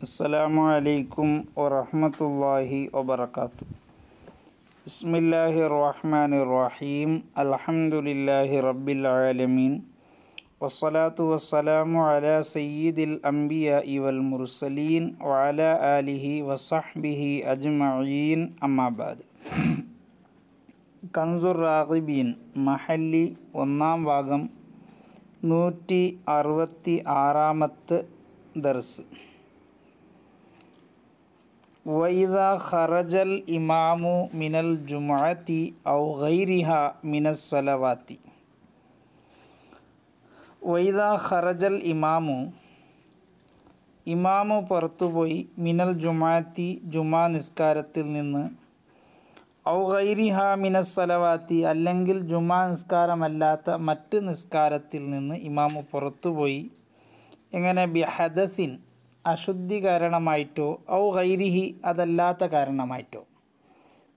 السلام عليكم ورحمة الله وبركاته بسم الله الرحمن الرحيم الحمد لله رب العالمين والصلاة والسلام على سيد الأنبياء والمرسلين وعلى آله وصحبه أجمعين أما بعد كنز الراغبين محلي ഒന്നാം ഭാഗം نوتي أروتي آرامت درس വൈദ ഖറജൽ ഇമാമു മിനൽ ജുമാഅത്തി ഔ ഗൈരിഹ മിനൽ സലവാത്തി വൈദ ഖറജൽ ഇമാമു ഇമാമു പുറത്തുപോയി മിനൽ ജുമാഅത്തി ജുമാ നിസ്കാരത്തിൽ നിന്ന് ഔ ഗൈരിഹ മിനൽ സലവാത്തി അല്ലെങ്കിൽ ജുമാ നിസ്കാരമല്ലാത്ത മറ്റ് നിസ്കാരത്തിൽ നിന്ന് ഇമാമു പുറത്തുപോയി എങ്ങനെ ബിഹദസിൻ അശുദ്ധി കാരണമായിട്ടോ ഔ ഗൈരിഹി അതല്ലാത്ത കാരണമായിട്ടോ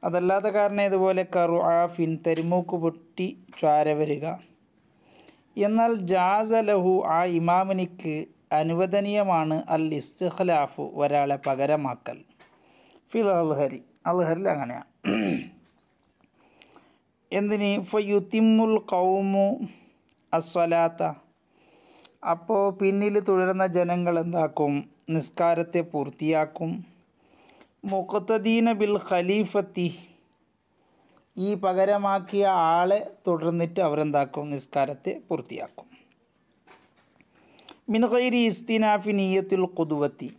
അതല്ലാത്ത കാരണം ഇതുപോലെ കറു ആഫിൻ തെരുമൂക്ക് പൊട്ടി വരിക എന്നാൽ ജാസ ലഹു ആ ഇമാമിനിക്ക് അനുവദനീയമാണ് അൽ ഇസ്തിഖ്ലാഫു ഒരാളെ പകരമാക്കൽ ഫിൽ അൽഹരി അൽഹരിൽ അങ്ങനെയാണ് എന്തിന് ഫയുത്തിമുൽ കൗമു അസ്വലാത്ത അപ്പോൾ പിന്നിൽ തുടരുന്ന ജനങ്ങൾ എന്താക്കും നിസ്കാരത്തെ പൂർത്തിയാക്കും മുഖത്തദീന ബിൽ ഖലീഫത്തി ഈ പകരമാക്കിയ ആളെ തുടർന്നിട്ട് അവരെന്താക്കും നിസ്കാരത്തെ പൂർത്തിയാക്കും മിൻഖൈരി ഇസ്തിനാഫി നീയത്തിൽ കൊതുവത്തി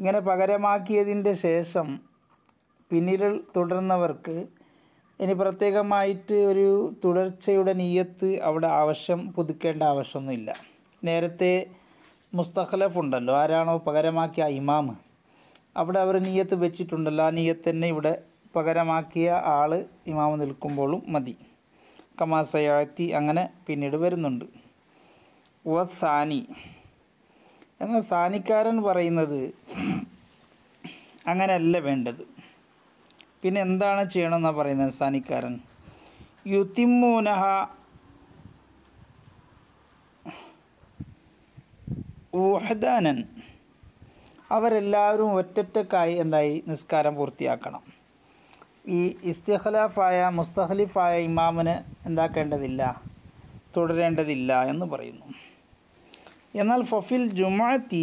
ഇങ്ങനെ പകരമാക്കിയതിൻ്റെ ശേഷം പിന്നിൽ തുടർന്നവർക്ക് ഇനി പ്രത്യേകമായിട്ട് ഒരു തുടർച്ചയുടെ നീയത്ത് അവിടെ ആവശ്യം പുതുക്കേണ്ട ആവശ്യമൊന്നുമില്ല നേരത്തെ മുസ്തഖലഫുണ്ടല്ലോ ആരാണോ പകരമാക്കിയ ഇമാമ് അവിടെ അവർ നീയത്ത് വെച്ചിട്ടുണ്ടല്ലോ ആ നീയത്ത് തന്നെ ഇവിടെ പകരമാക്കിയ ആൾ ഇമാമ് നിൽക്കുമ്പോഴും മതി കമാസയാഴ്ത്തി അങ്ങനെ പിന്നീട് വരുന്നുണ്ട് വ സാനി എന്നാൽ സാനിക്കാരൻ പറയുന്നത് അങ്ങനെയല്ല വേണ്ടത് പിന്നെ എന്താണ് ചെയ്യണമെന്നാണ് പറയുന്നത് സാനിക്കാരൻ യുതിമൂനഹ ഊഹദാനൻ അവരെല്ലാവരും ഒറ്റൊറ്റക്കായി എന്തായി നിസ്കാരം പൂർത്തിയാക്കണം ഈ ഇസ്തിഖലാഫായ മുസ്തഖലിഫായ ഇമാമിന് എന്താക്കേണ്ടതില്ല തുടരേണ്ടതില്ല എന്ന് പറയുന്നു എന്നാൽ ഫഫിൽ ജുമാത്തി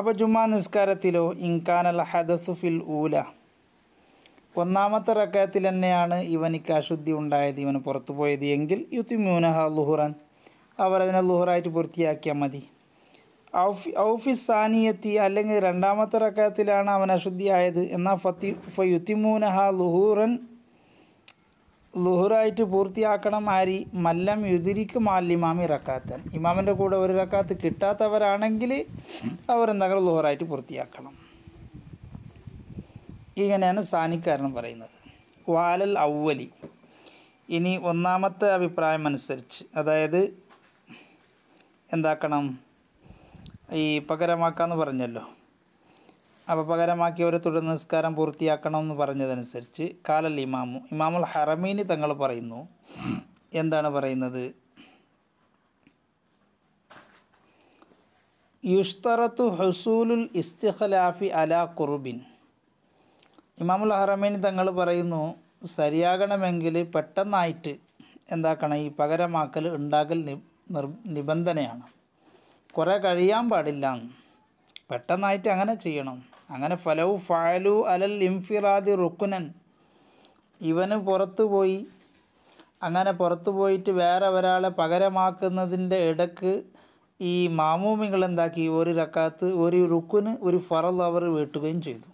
അപ്പോൾ ജുമാ നിസ്കാരത്തിലോ ഇൻകാനൽ ഹദസുഫിൽ ഊല ഒന്നാമത്തെ റക്കാത്തിൽ തന്നെയാണ് ഇവനിക്ക് അശുദ്ധി ഉണ്ടായത് ഇവന് പുറത്തു പോയത് എങ്കിൽ യുത്തിമ്യൂനഹ ലുഹുറൻ അവരതിനെ ലുഹുറായിട്ട് പൂർത്തിയാക്കിയാൽ മതി ഔഫിസാനിയത്തി അല്ലെങ്കിൽ രണ്ടാമത്തെ റക്കാത്തിലാണ് അവൻ അശുദ്ധിയായത് എന്നാൽ ഫത്തി ഫയുത്തിമൂനഹ ലുഹൂറൻ ലുഹുറായിട്ട് പൂർത്തിയാക്കണം ആരി മല്ലം യുതിരിക്ക് മാലിമാമി റക്കാത്തൻ ഇമാമിൻ്റെ കൂടെ ഒരു റക്കാത്ത് കിട്ടാത്തവരാണെങ്കിൽ അവർ എന്താക്കണം ലുഹുറായിട്ട് പൂർത്തിയാക്കണം ഇങ്ങനെയാണ് സാനിക്കാരൻ പറയുന്നത് വാലൽ ഔവലി ഇനി ഒന്നാമത്തെ അഭിപ്രായം അനുസരിച്ച് അതായത് എന്താക്കണം ഈ പകരമാക്കാമെന്ന് പറഞ്ഞല്ലോ അപ്പോൾ പകരമാക്കിയവർ തുടർ നിസ്കാരം പൂർത്തിയാക്കണമെന്ന് പറഞ്ഞതനുസരിച്ച് കാലൽ ഇമാമു ഇമാമുൽ ഹറമീനി തങ്ങൾ പറയുന്നു എന്താണ് പറയുന്നത് യുഷ്തറത്തു ഹസൂലുൽ ഇസ്തിഖലാഫി അല കുറുബിൻ ഇമാമുൽ ഹറമീനി തങ്ങൾ പറയുന്നു സരിയാകണമെങ്കിൽ പെട്ടെന്നായിട്ട് എന്താക്കണം ഈ പകരമാക്കൽ ഉണ്ടാകൽ നിബന്ധനയാണ് കുറേ കഴിയാൻ പാടില്ല പെട്ടെന്നായിട്ട് അങ്ങനെ ചെയ്യണം അങ്ങനെ ഫലവു ഫാലു അലൽ ഇംഫിറാദി റുക്കുനൻ ഇവന് പുറത്തു പോയി അങ്ങനെ പുറത്തു പോയിട്ട് വേറെ ഒരാളെ പകരമാക്കുന്നതിൻ്റെ ഇടക്ക് ഈ മാമൂമികൾ എന്താക്കി ഒരു രക്കാത്ത് ഒരു റുക്കുന് ഒരു ഫറൽ അവർ വീട്ടുകയും ചെയ്തു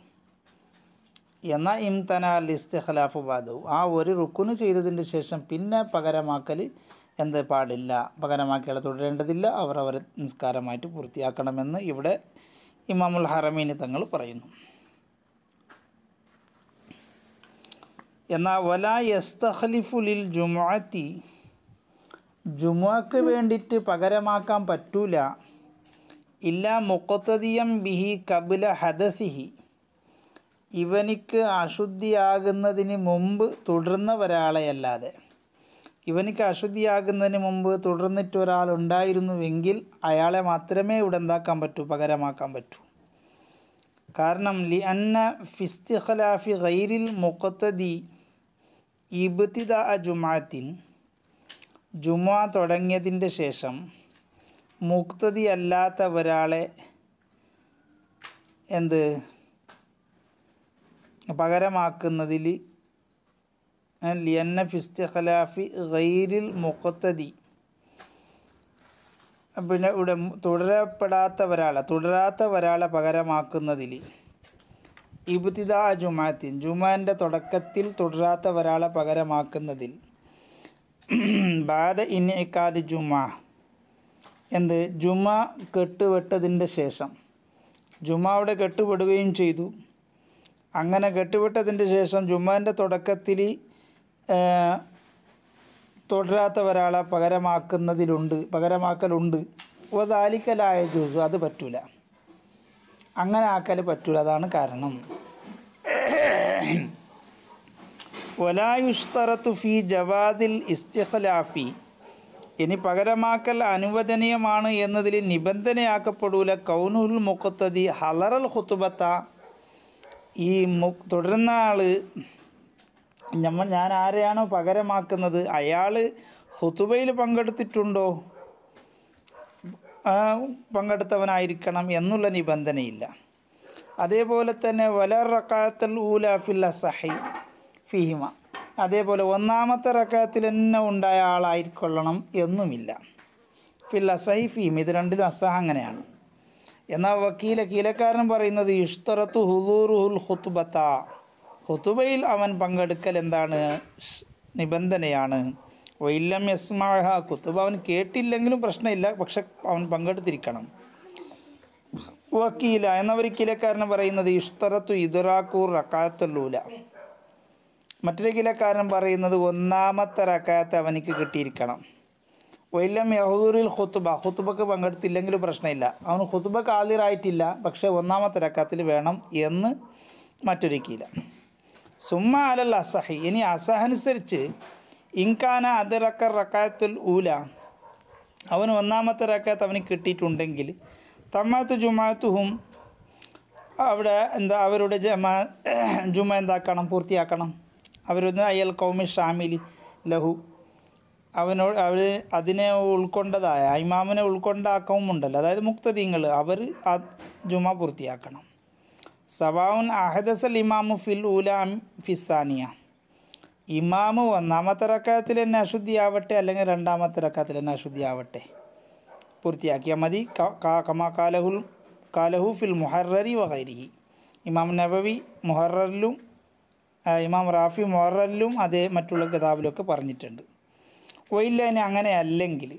എന്നാൽ ഇംതന ഇസ്തഖലാഫ് ബാദു ആ ഒരു റുക്കുന് ചെയ്തതിൻ്റെ ശേഷം പിന്നെ പകരമാക്കൽ എന്ത് പാടില്ല പകരമാക്കിയാൽ തുടരേണ്ടതില്ല അവർ അവർ നിസ്കാരമായിട്ട് പൂർത്തിയാക്കണമെന്ന് ഇവിടെ ഇമാമുൽ ഹറമീനി തങ്ങൾ പറയുന്നു എന്നാൽ വല യസ്തഖലിഫുലിൽ ജുമാത്തി ജുമുഅക്ക് വേണ്ടിയിട്ട് പകരമാക്കാൻ പറ്റൂല ഇല്ല മുക്കത്തതിയം ബിഹി കബില ഹദസിഹി ഇവനിക്ക് അശുദ്ധിയാകുന്നതിന് മുമ്പ് തുടർന്ന ഒരാളെയല്ലാതെ ഇവനിക്ക് അശുദ്ധിയാകുന്നതിന് മുമ്പ് തുടർന്നിട്ട് ഒരാൾ ഉണ്ടായിരുന്നുവെങ്കിൽ അയാളെ മാത്രമേ ഇവിടെ എന്താക്കാൻ പറ്റൂ പകരമാക്കാൻ പറ്റൂ കാരണം ലി അന്ന ഫിസ്തിഖലാഫി ഗൈരിൽ മുഖത്തതി ഇബ്തിദ ജുമാത്തിൻ ജുമാ തുടങ്ങിയതിൻ്റെ ശേഷം മുക്തതി അല്ലാത്ത ഒരാളെ എന്ത് പകരമാക്കുന്നതിൽ ലിയന്ന ഫിസ്തഖലാഫി ഗൈരിൽ മുഖത്തതി പിന്നെ ഇവിടെ തുടരപ്പെടാത്ത ഒരാളെ തുടരാത്ത ഒരാളെ പകരമാക്കുന്നതിൽ ഇബ്തിദ ജുമാത്തിൻ ജുമാൻ്റെ തുടക്കത്തിൽ തുടരാത്ത ഒരാളെ പകരമാക്കുന്നതിൽ ബാദ ഇക്കാദ് ജുമാ എന്ത് ജുമാ കെട്ടുവെട്ടതിൻ്റെ ശേഷം ജുമാവിടെ കെട്ടുപെടുകയും ചെയ്തു അങ്ങനെ കെട്ടുവിട്ടതിൻ്റെ ശേഷം ജുമാൻ്റെ തുടക്കത്തിൽ തുടരാത്ത ഒരാളെ പകരമാക്കുന്നതിലുണ്ട് പകരമാക്കലുണ്ട് ഉപതാലിക്കലായ ജ്യൂസ് അത് പറ്റൂല അങ്ങനെ ആക്കൽ പറ്റൂല അതാണ് കാരണം ഒലായുഷ്തറത്തു ഫി ജവാദിൽ ഇസ്തിഖലാഫി ഇനി പകരമാക്കൽ അനുവദനീയമാണ് എന്നതിൽ നിബന്ധനയാക്കപ്പെടൂല കൗനുൽ മുഖത്തതി ഹലറൽ ഹുത്തുബത്ത ഈ തുടരുന്ന ആൾ നമ്മൾ ഞാൻ ആരെയാണോ പകരമാക്കുന്നത് അയാൾ ഹുതുബയിൽ പങ്കെടുത്തിട്ടുണ്ടോ പങ്കെടുത്തവനായിരിക്കണം എന്നുള്ള നിബന്ധനയില്ല അതേപോലെ തന്നെ വല റക്കാത്തൽ ഊലാഫില്ല സഹി ഫിഹിമ അതേപോലെ ഒന്നാമത്തെ റക്കാത്തിൽ തന്നെ ഉണ്ടായ ആളായിരിക്കൊള്ളണം എന്നുമില്ല ഫിൽ അസഹി ഫീം ഇത് രണ്ടിലും അസഹ അങ്ങനെയാണ് എന്നാൽ വക്കീല കീലക്കാരൻ പറയുന്നത് ഹുദൂർ ഹുദൂറുഹുൽ ഹുത്തുബത്ത ഹുതുബയിൽ അവൻ പങ്കെടുക്കൽ എന്താണ് നിബന്ധനയാണ് വൈല്ലം യസ്മാഹ കുത്തുബ അവൻ കേട്ടില്ലെങ്കിലും പ്രശ്നമില്ല പക്ഷെ അവൻ പങ്കെടുത്തിരിക്കണം വക്കീല എന്ന ഒരിക്കലക്കാരൻ പറയുന്നത് ഇഷ്തറത്തു ഇതുറാക്കൂർ റക്കാത്തുള്ളൂല മറ്റൊരു കിലക്കാരൻ പറയുന്നത് ഒന്നാമത്തെ റക്കാത്ത് അവനിക്ക് കിട്ടിയിരിക്കണം വൈല്ലം യഹൂറിൽ ഹുത്തുബ ഹുത്തുബക്ക് പങ്കെടുത്തില്ലെങ്കിലും പ്രശ്നമില്ല അവൻ ഹുത്തുബക്ക് ആദിറായിട്ടില്ല പക്ഷേ ഒന്നാമത്തെ റക്കാത്തിൽ വേണം എന്ന് കീല സുമ്മ അലൽ അസഹി ഇനി അസഹ അനുസരിച്ച് ഇൻകാന അതിറക്കർ റക്കായത്തുൽ ഊല അവന് ഒന്നാമത്തെ റക്കാത്ത് അവന് കിട്ടിയിട്ടുണ്ടെങ്കിൽ തമ്മാത്ത് ജുമാത്തുഹും അവിടെ എന്താ അവരുടെ ജമാ ജുമ എന്താക്കണം പൂർത്തിയാക്കണം അവരൊന്ന് അയൽ കൗമി ഷാമിൽ ലഹു അവനോട് അവർ അതിനെ ഉൾക്കൊണ്ടതായ ഇമാമിനെ ഉൾക്കൊണ്ടാക്കവും ഉണ്ടല്ലോ അതായത് മുക്തദീങ്ങൾ അവർ ആ ജുമ പൂർത്തിയാക്കണം സവാവുൻ അഹദസൽ ഇമാമു ഫിൽ ഉലാം ഫിസാനിയ ഇമാമു ഒന്നാമത്തെ റക്കാത്തിൽ തന്നെ അശുദ്ധിയാവട്ടെ അല്ലെങ്കിൽ രണ്ടാമത്തെ റക്കാത്തിൽ തന്നെ അശുദ്ധിയാവട്ടെ പൂർത്തിയാക്കിയാൽ മതി കമാ കാലഹുൽ കാലഹു ഫിൽ മുഹറി വഹരിഹി ഇമാം നബവി മുഹററിലും ഇമാം റാഫി മുഹററിലും അതേ മറ്റുള്ള കിതാബിലൊക്കെ പറഞ്ഞിട്ടുണ്ട് ഇനി അങ്ങനെ അല്ലെങ്കിൽ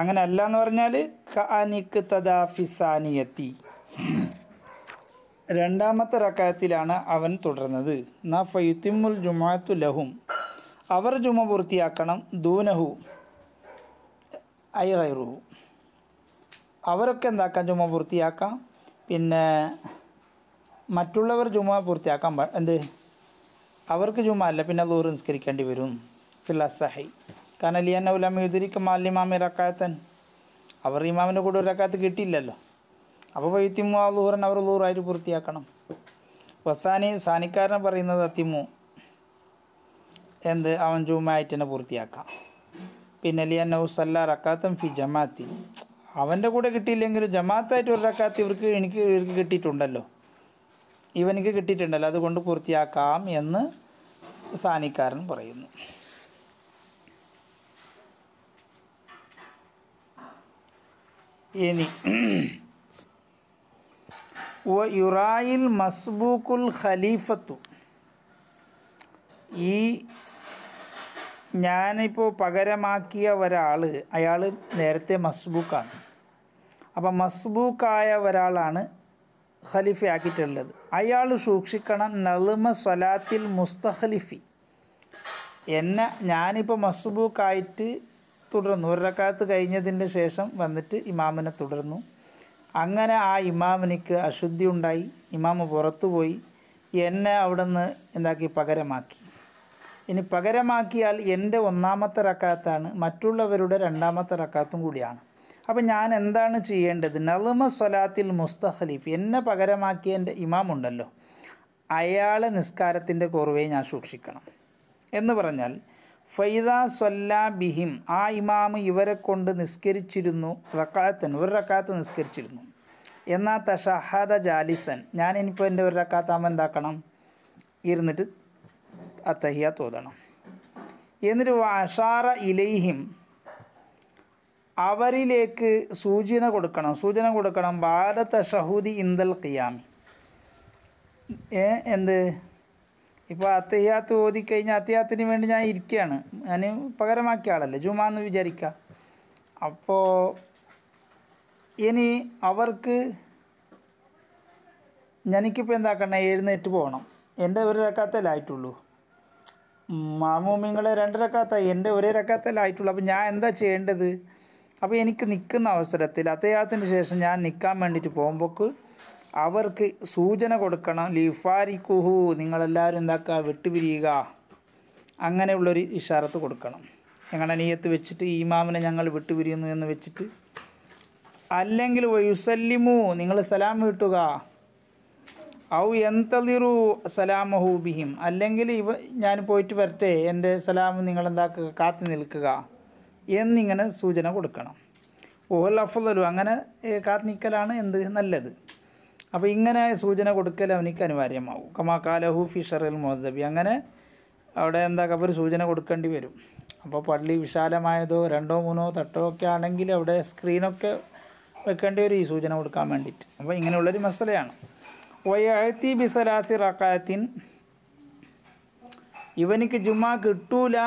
അങ്ങനെ അല്ല എന്ന് പറഞ്ഞാൽ കാനിക്ക് തദാഫിസാനിയത്തി രണ്ടാമത്തെ റക്കായത്തിലാണ് അവൻ തുടർന്നത് ന ഫയുത്തിമുൽ ജുമാത്തു ലഹും അവർ ജുമ പൂർത്തിയാക്കണം ദൂനഹു ഐ ഗൈറുഹു അവരൊക്കെ എന്താക്കാം ജുമ പൂർത്തിയാക്കാം പിന്നെ മറ്റുള്ളവർ ജുമ പൂർത്തിയാക്കാൻ എന്ത് അവർക്ക് ജുമ അല്ല പിന്നെ ദൂർ നിസ്കരിക്കേണ്ടി വരും ഫിലസഹി കാരണം ലിയാൻ ഉലാമി ഉദരിക്കും മാലിമാമി റക്കായത്തൻ അവർ ഇമാമിൻ്റെ കൂടെ ഒരു റക്കായത്ത് കിട്ടിയില്ലല്ലോ അപ്പോൾ വൈത്തിമു ആ ലൂറൻ അവർ ലൂറായിട്ട് പൂർത്തിയാക്കണം വസാനി സാനിക്കാരൻ പറയുന്നത് അത്തിമു എന്ത് അവൻ ജുമായിട്ട് തന്നെ പൂർത്തിയാക്കാം പിന്നെ ലിയ നൗസല്ല റക്കാത്തും ഫി ജമാത്തി അവൻ്റെ കൂടെ കിട്ടിയില്ലെങ്കിലും ജമാത്തായിട്ട് ഒരു റക്കാത്ത് ഇവർക്ക് എനിക്ക് ഇവർക്ക് കിട്ടിയിട്ടുണ്ടല്ലോ ഇവനിക്ക് കിട്ടിയിട്ടുണ്ടല്ലോ അതുകൊണ്ട് പൂർത്തിയാക്കാം എന്ന് സാനിക്കാരൻ പറയുന്നു ഇനി വ യുറായിൽ മസ്ബൂക്കുൽ ഖലീഫത്തു ഈ ഞാനിപ്പോൾ പകരമാക്കിയ ഒരാൾ അയാൾ നേരത്തെ മസ്ബൂക്കാണ് അപ്പം മസ്ബൂക്കായ ഒരാളാണ് ഖലീഫയാക്കിയിട്ടുള്ളത് അയാൾ സൂക്ഷിക്കണം നളുമ സ്വലാത്തിൽ മുസ്തഖലിഫി എന്നെ ഞാനിപ്പോൾ മസ്ബൂക്കായിട്ട് തുടർന്നു ഒരു കഴിഞ്ഞതിൻ്റെ ശേഷം വന്നിട്ട് ഇമാമിനെ തുടർന്നു അങ്ങനെ ആ ഇമാമിനിക്ക് അശുദ്ധി ഉണ്ടായി ഇമാമ് പുറത്തുപോയി എന്നെ അവിടെ നിന്ന് എന്താക്കി പകരമാക്കി ഇനി പകരമാക്കിയാൽ എൻ്റെ ഒന്നാമത്തെ റക്കാത്താണ് മറ്റുള്ളവരുടെ രണ്ടാമത്തെ റക്കാത്തും കൂടിയാണ് അപ്പം ഞാൻ എന്താണ് ചെയ്യേണ്ടത് നളുമ സ്വലാത്തിൽ മുസ്തഖലിഫ് എന്നെ പകരമാക്കിയ എൻ്റെ ഇമാമുണ്ടല്ലോ അയാളെ നിസ്കാരത്തിൻ്റെ കുറവേ ഞാൻ സൂക്ഷിക്കണം എന്ന് പറഞ്ഞാൽ ഫൈദ സൊല്ലാ ബിഹിം ആ ഇമാമ് ഇവരെ കൊണ്ട് നിസ്കരിച്ചിരുന്നു റക്കാത്തൻ ഒരു റക്കാത്ത് നിസ്കരിച്ചിരുന്നു എന്നാൽ തഷഹദ ജാലിസൻ ഞാൻ ഇനിയിപ്പോൾ എൻ്റെ ഒരു റക്കാത്താമ എന്താക്കണം ഇരുന്നിട്ട് അത്തഹിയ തോതണം എന്നിട്ട് അഷാറ ഇലൈഹിം അവരിലേക്ക് സൂചന കൊടുക്കണം സൂചന കൊടുക്കണം ഭാരത ഷഹൂദി ഇന്ദൽ ഖിയാമി എന്ത് ഇപ്പോൾ അത്തയ്യാത്ത് കഴിഞ്ഞാൽ അത്തയ്യാത്തിന് വേണ്ടി ഞാൻ ഇരിക്കുകയാണ് ഞാൻ പകരമാക്കിയ ആളല്ലേ ജുമാ എന്ന് വിചാരിക്ക അപ്പോ ഇനി അവർക്ക് ഞാനിക്കിപ്പോൾ എന്താക്കണം എഴുന്നേറ്റ് പോകണം എൻ്റെ ഒരു രക്കാത്തലായിട്ടുള്ളൂ മാമൂമിങ്ങളെ രണ്ട് രക്കാത്തായി എൻ്റെ ഒരേ രക്കാത്തലായിട്ടുള്ളൂ അപ്പോൾ ഞാൻ എന്താ ചെയ്യേണ്ടത് അപ്പോൾ എനിക്ക് നിൽക്കുന്ന അവസരത്തിൽ അത്തയാത്തിന് ശേഷം ഞാൻ നിൽക്കാൻ വേണ്ടിയിട്ട് പോകുമ്പോൾ അവർക്ക് സൂചന കൊടുക്കണം ലിഫാരിക്കുഹു നിങ്ങളെല്ലാവരും എന്താക്കുക വിട്ടുപിരിയുക അങ്ങനെയുള്ളൊരു ഇഷാറത്ത് കൊടുക്കണം ഞങ്ങളുടെ അനിയത്ത് വെച്ചിട്ട് ഇമാമിനെ ഞങ്ങൾ വിട്ടുപിരിയുന്നു എന്ന് വെച്ചിട്ട് അല്ലെങ്കിൽ വയുസല്ലിമു നിങ്ങൾ സലാം വീട്ടുക ഔ എന്തളിറു സലാമഹു ബിഹിം അല്ലെങ്കിൽ ഇവ ഞാൻ പോയിട്ട് വരട്ടെ എൻ്റെ സലാം നിങ്ങൾ എന്താക്കുക കാത്തു നിൽക്കുക എന്നിങ്ങനെ സൂചന കൊടുക്കണം ഓഹ് അഫുദലു അങ്ങനെ കാത്തു നിൽക്കലാണ് എന്ത് നല്ലത് അപ്പോൾ ഇങ്ങനെ സൂചന കൊടുക്കൽ അവനിക്ക് അനിവാര്യമാവും കമാ കാലഹു ഫിഷറിൽ മോദബി അങ്ങനെ അവിടെ എന്താ ഒരു സൂചന കൊടുക്കേണ്ടി വരും അപ്പോൾ പള്ളി വിശാലമായതോ രണ്ടോ മൂന്നോ തട്ടോ ഒക്കെ ആണെങ്കിൽ അവിടെ സ്ക്രീനൊക്കെ വെക്കേണ്ടി വരും ഈ സൂചന കൊടുക്കാൻ വേണ്ടിയിട്ട് അപ്പോൾ ഇങ്ങനെയുള്ളൊരു മസലയാണ് വയ്യാഴ്ത്തി ബിസലാത്തി റക്കായത്തിൻ ഇവനിക്ക് ജുമാ കിട്ടൂല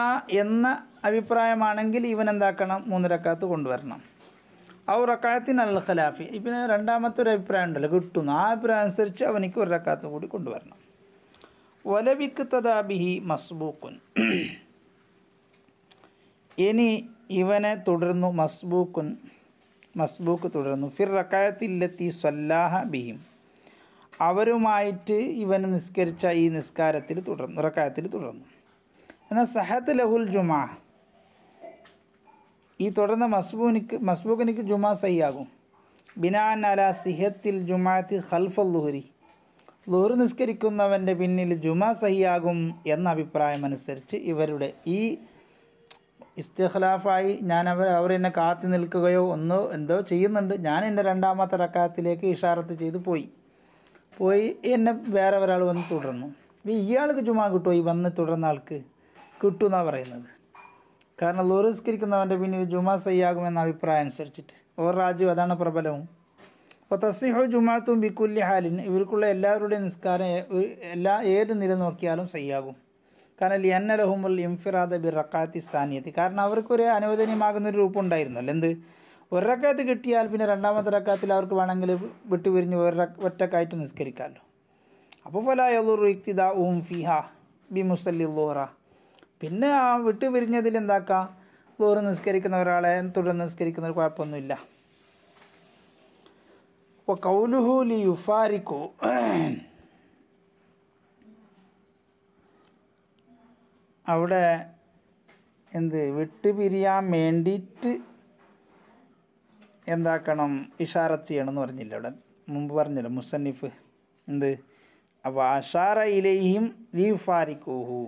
എന്ന അഭിപ്രായമാണെങ്കിൽ ഇവൻ എന്താക്കണം മൂന്ന് കൊണ്ടുവരണം ആ റക്കായത്തിന് അൽ ഖലാഫി ഇപ്പം രണ്ടാമത്തെ ഒരു അഭിപ്രായം ഉണ്ടല്ലോ കിട്ടുന്നു ആ അഭിപ്രായം അനുസരിച്ച് അവനിക്ക് ഒരു റക്കാത്തും കൂടി കൊണ്ടുവരണം വലബിക്ക് തദാബിഹി മസ്ബൂക്കുൻ ഇനി ഇവനെ തുടർന്നു മസ്ബൂക്കുൻ മസ്ബൂക്ക് തുടർന്നു ഫിർ റക്കായത്തില്ലെത്തി സല്ലാഹ ബിഹിം അവരുമായിട്ട് ഇവനെ നിസ്കരിച്ച ഈ നിസ്കാരത്തിൽ തുടർന്നു റക്കായത്തിൽ തുടർന്നു എന്നാൽ സഹത്ത് ലഹുൽ ജുമാ ഈ തുടർന്ന് മസ്ബൂനിക്ക് മസ്ബൂഖിനിക്ക് ജുമാ സൈയാകും ബിനാൻ അല സിഹത്തിൽ ജുമാഅത്തിൽ ഖൽഫൽ ലുഹുരി ലുഹർ നിസ്കരിക്കുന്നവൻ്റെ പിന്നിൽ ജുമാ സഹിയാകും എന്ന അഭിപ്രായമനുസരിച്ച് ഇവരുടെ ഈ ഇസ്തിഖലാഫായി ഞാൻ അവർ എന്നെ കാത്തി നിൽക്കുകയോ ഒന്നോ എന്തോ ചെയ്യുന്നുണ്ട് ഞാൻ എൻ്റെ രണ്ടാമത്തെ റക്കാത്തിലേക്ക് ഇഷാറത്ത് ചെയ്ത് പോയി പോയി എന്നെ വേറെ ഒരാൾ വന്ന് തുടർന്നു ഇയാൾക്ക് ചുമ കിട്ടുമോ ഈ വന്ന് തുടർന്ന ആൾക്ക് കിട്ടുമെന്നാണ് പറയുന്നത് കാരണം ലൂർ നിസ്കരിക്കുന്നവൻ്റെ പിന്നിൽ ജുമ സയ്യാകുമെന്ന അഭിപ്രായം അനുസരിച്ചിട്ട് ഓർ രാജു അതാണ് പ്രബലവും അപ്പോൾ തസിഹു ജുമാത്തും ബിക്കുല്ലി ഹാലിൻ ഇവർക്കുള്ള എല്ലാവരുടെയും നിസ്കാരം എല്ലാ ഏത് നില നോക്കിയാലും സയ്യാകും കാരണം ലിയന്ന ലഹുമുൽ ഇംഫിറാദ ബി റക്കാത്തി സാനിയത്തി കാരണം അവർക്കൊരു അനുവദനീയമാകുന്നൊരു രൂപം ഉണ്ടായിരുന്നല്ലോ എന്ത് ഒരു റക്കാത്ത് കിട്ടിയാൽ പിന്നെ രണ്ടാമത്തെ റക്കാത്തിൽ അവർക്ക് വേണമെങ്കിൽ വിട്ടുപിരിഞ്ഞ് ഒരു ഒറ്റക്കായിട്ട് നിസ്കരിക്കാമല്ലോ അപ്പോൾ ഫലായുള്ളൂ ഇക്തിദ ഉം ഫിഹ ബി മുസല്ലി ലോറ പിന്നെ ആ വിട്ടു പിരിഞ്ഞതിൽ എന്താക്കാം ദൂരെ നിസ്കരിക്കുന്ന ഒരാളെ തുടർന്ന് നിസ്കരിക്കുന്ന ഒരു കുഴപ്പമൊന്നുമില്ല അപ്പോൾ കൗലുഹു ലി യുഫാരിക്കു അവിടെ എന്ത് വിട്ടുപിരിയാൻ വേണ്ടിയിട്ട് എന്താക്കണം ഇഷാറത്ത് ചെയ്യണം എന്ന് പറഞ്ഞില്ല അവിടെ മുമ്പ് പറഞ്ഞല്ലോ മുസന്നിഫ് എന്ത് അപ്പോൾ അഷാറയിലെയും ഇലയും ലി യുഫാരിക്കുഹു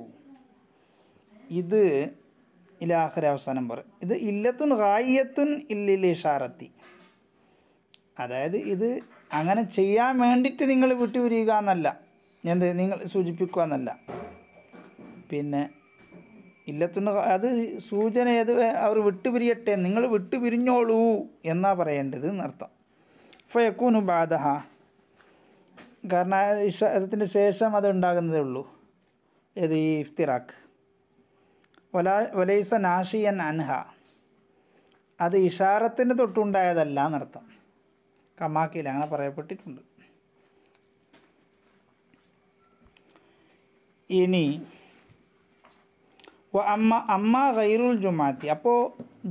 ഇത് ഇലാഹര അവസാനം പറ ഇത് ഇല്ലത്തുൻ ഹായത്തുൻ ഇല്ലിൽ ഇഷാറത്തി അതായത് ഇത് അങ്ങനെ ചെയ്യാൻ വേണ്ടിയിട്ട് നിങ്ങൾ വിട്ടുപിരിയുക എന്നല്ല എന്ത് നിങ്ങൾ സൂചിപ്പിക്കുക എന്നല്ല പിന്നെ ഇല്ലത്തുന്ന അത് സൂചന ഏത് അവർ വിട്ടുപിരിയട്ടെ നിങ്ങൾ വിട്ടുപിരിഞ്ഞോളൂ എന്നാ പറയേണ്ടത് എന്നർത്ഥം ഫയക്കൂനു ബാധ കാരണം ഇഷത്തിൻ്റെ ശേഷം അത് ഉണ്ടാകുന്നതേ ഉള്ളൂ ഏത് ഈ ഇഫ്തിറാക്ക് ഒലാ ഒലൈസ നാഷിയൻ അൻഹ അത് ഇഷാറത്തിന് തൊട്ടുണ്ടായതല്ല എന്നർത്ഥം കമാക്കിയിൽ അങ്ങനെ പറയപ്പെട്ടിട്ടുണ്ട് ഇനി അമ്മ അമ്മ ഗൈറുൽ ജുമാത്തി അപ്പോൾ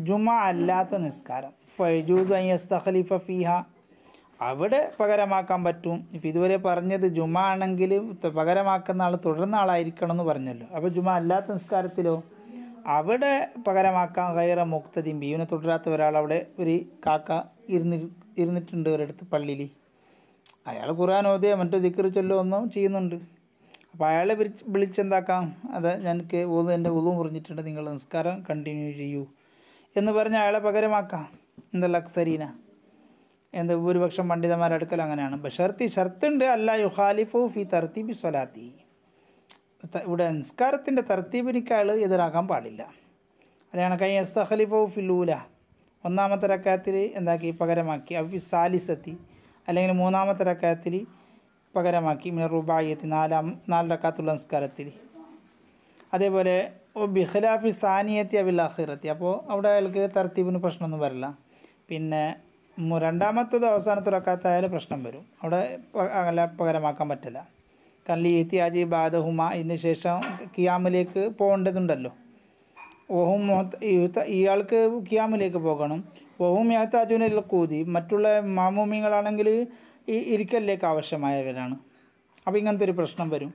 ജുമ അല്ലാത്ത നിസ്കാരം ഫൈജൂസ് അയ്യസ്തഖലിഫ ഫീഹ അവിടെ പകരമാക്കാൻ പറ്റും ഇപ്പം ഇതുവരെ പറഞ്ഞത് ജുമ ആണെങ്കിൽ പകരമാക്കുന്ന ആൾ തുടർന്ന ആളായിരിക്കണം എന്ന് പറഞ്ഞല്ലോ അപ്പോൾ ജുമ അല്ലാത്ത നിസ്കാരത്തിലോ അവിടെ പകരമാക്കാൻ ഹൈറ മുക്തതിയും ബീവിനെ തുടരാത്ത ഒരാൾ അവിടെ ഒരു കാക്ക ഇരുന്നി ഇരുന്നിട്ടുണ്ട് ഒരിടത്ത് പള്ളിയിൽ അയാൾ ഖുർആൻ ഓതിയ മറ്റു ദിക്കറി ചൊല്ലോ ഒന്നും ചെയ്യുന്നുണ്ട് അപ്പോൾ അയാളെ വിളിച്ച് വിളിച്ചെന്താക്കാം അത് ഞങ്ങൾക്ക് ഒതു എൻ്റെ ഒതു മുറിഞ്ഞിട്ടുണ്ട് നിങ്ങൾ നിസ്കാരം കണ്ടിന്യൂ ചെയ്യൂ എന്ന് പറഞ്ഞ് അയാളെ പകരമാക്കാം എന്തല്ല അക്സരീന എന്ത് ഭൂരിപക്ഷം അടുക്കൽ അങ്ങനെയാണ് ബഷർത്തി ഷർത്തുണ്ട് അല്ല യുഹാലിഫു ഫി ബി സ്വലാത്തി ഇവിടെ നിസ്കാരത്തിൻ്റെ തർത്തീപിനിക്കാൾ എതിരാക്കാൻ പാടില്ല അതാണ് കൈ എസ്തഹലിഫോ ഫിലൂല ഒന്നാമത്തെ റക്കാത്തിൽ എന്താക്കി പകരമാക്കി അവി സാലിസത്തി അല്ലെങ്കിൽ മൂന്നാമത്തെ റക്കാത്തിൽ പകരമാക്കി മിന റുബായത്തി നാലാം നാല് റക്കാത്തുള്ള നിസ്കാരത്തിൽ അതേപോലെ ബിഹ്ലാഫി സാനിയത്തി അബിൽ അഹിറത്തി അപ്പോൾ അവിടെ അയാൾക്ക് തർത്തീപിന് പ്രശ്നമൊന്നും വരില്ല പിന്നെ രണ്ടാമത്തത് അവസാനത്തെ റക്കാത്തായാലും പ്രശ്നം വരും അവിടെ അങ്ങനെ പകരമാക്കാൻ പറ്റില്ല കല്ലി എത്തിയാജി ബാധഹുമ ഇതിന് ശേഷം കിയാമിലേക്ക് പോകേണ്ടതുണ്ടല്ലോ ഒഹും ഇയാൾക്ക് കിയാമിലേക്ക് പോകണം ഒഹും യഹത്താജുനിൽ കൂതി മറ്റുള്ള മാമൂമിങ്ങളാണെങ്കിൽ ഈ ഇരിക്കലിലേക്ക് ആവശ്യമായവരാണ് അപ്പോൾ ഇങ്ങനത്തെ ഒരു പ്രശ്നം വരും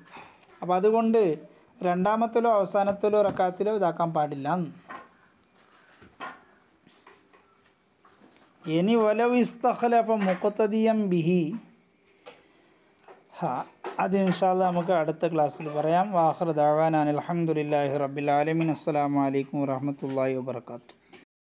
അപ്പോൾ അതുകൊണ്ട് രണ്ടാമത്തിലോ അവസാനത്തിലോ റക്കാത്തിലോ ഇതാക്കാൻ പാടില്ല ഇനി വലവ് ഇസ്തഖലഫ മുഖത്തതിയം ബിഹി هذا إن شاء الله مكا أدت كلاس البريام وآخر دعوانا الحمد لله رب العالمين السلام عليكم ورحمة الله وبركاته